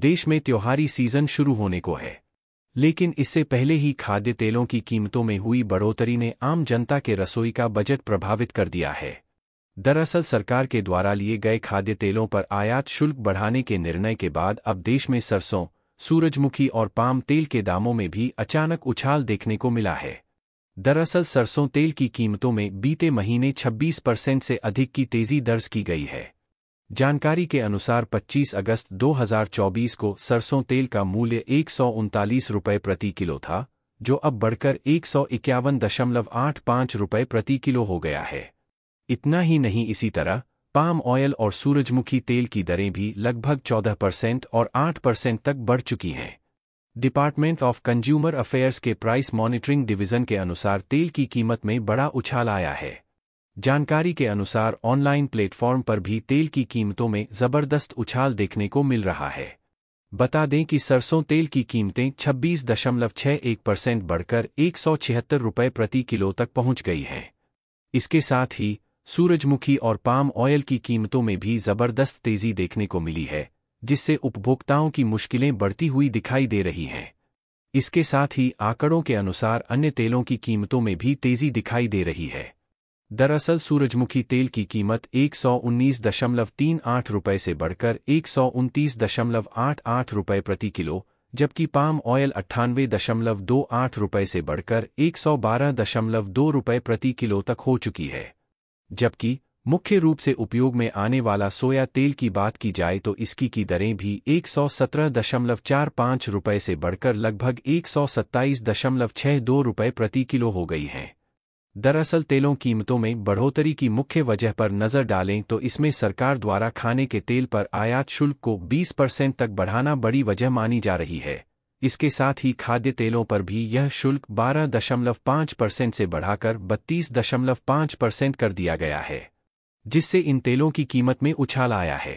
देश में त्योहारी सीजन शुरू होने को है लेकिन इससे पहले ही खाद्य तेलों की कीमतों में हुई बढ़ोतरी ने आम जनता के रसोई का बजट प्रभावित कर दिया है दरअसल सरकार के द्वारा लिए गए खाद्य तेलों पर आयात शुल्क बढ़ाने के निर्णय के बाद अब देश में सरसों सूरजमुखी और पाम तेल के दामों में भी अचानक उछाल देखने को मिला है दरअसल सरसों तेल की कीमतों में बीते महीने 26 परसेंट से अधिक की तेजी दर्ज की गई है जानकारी के अनुसार 25 अगस्त 2024 को सरसों तेल का मूल्य एक रुपये प्रति किलो था जो अब बढ़कर एक सौ इक्यावन दशमलव आठ पाँच रुपये प्रति किलो हो गया है इतना ही नहीं इसी तरह पाम ऑयल और सूरजमुखी तेल की दरें भी लगभग 14 परसेंट और 8 परसेंट तक बढ़ चुकी हैं डिपार्टमेंट ऑफ कंज्यूमर अफेयर्स के प्राइस मॉनिटरिंग डिवीजन के अनुसार तेल की कीमत में बड़ा उछाल आया है जानकारी के अनुसार ऑनलाइन प्लेटफॉर्म पर भी तेल की कीमतों में जबरदस्त उछाल देखने को मिल रहा है बता दें कि सरसों तेल की कीमतें 26.61 परसेंट बढ़कर एक सौ रुपये प्रति किलो तक पहुंच गई हैं इसके साथ ही सूरजमुखी और पाम ऑयल की कीमतों में भी जबरदस्त तेजी देखने को मिली है जिससे उपभोक्ताओं की मुश्किलें बढ़ती हुई दिखाई दे रही हैं इसके साथ ही आंकड़ों के अनुसार अन्य तेलों की कीमतों में भी तेजी दिखाई दे रही है दरअसल सूरजमुखी तेल की कीमत एक सौ उन्नीस दशमलव तीन आठ रुपये से बढ़कर एक सौ उनतीस दशमलव आठ आठ रुपये प्रति किलो जबकि पाम ऑयल अट्ठानवे दशमलव दो आठ रुपये से बढ़कर एक सौ बारह दशमलव दो रुपये प्रति किलो तक हो चुकी है जबकि मुख्य रूप से उपयोग में आने वाला सोया तेल की बात की जाए तो इसकी की दरें भी एक सौ सत्रह दशमलव चार पाँच रुपये से बढ़कर लगभग एक सौ सत्ताईस दशमलव छः दो रुपये प्रति किलो हो गई हैं दरअसल तेलों कीमतों में बढ़ोतरी की मुख्य वजह पर नज़र डालें तो इसमें सरकार द्वारा खाने के तेल पर आयात शुल्क को 20 परसेंट तक बढ़ाना बड़ी वजह मानी जा रही है इसके साथ ही खाद्य तेलों पर भी यह शुल्क 12.5 परसेंट से बढ़ाकर 32.5 परसेंट कर दिया गया है जिससे इन तेलों की कीमत में उछाल आया है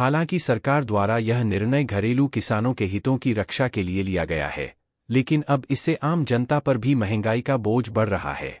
हालांकि सरकार द्वारा यह निर्णय घरेलू किसानों के हितों की रक्षा के लिए लिया गया है लेकिन अब इससे आम जनता पर भी महंगाई का बोझ बढ़ रहा है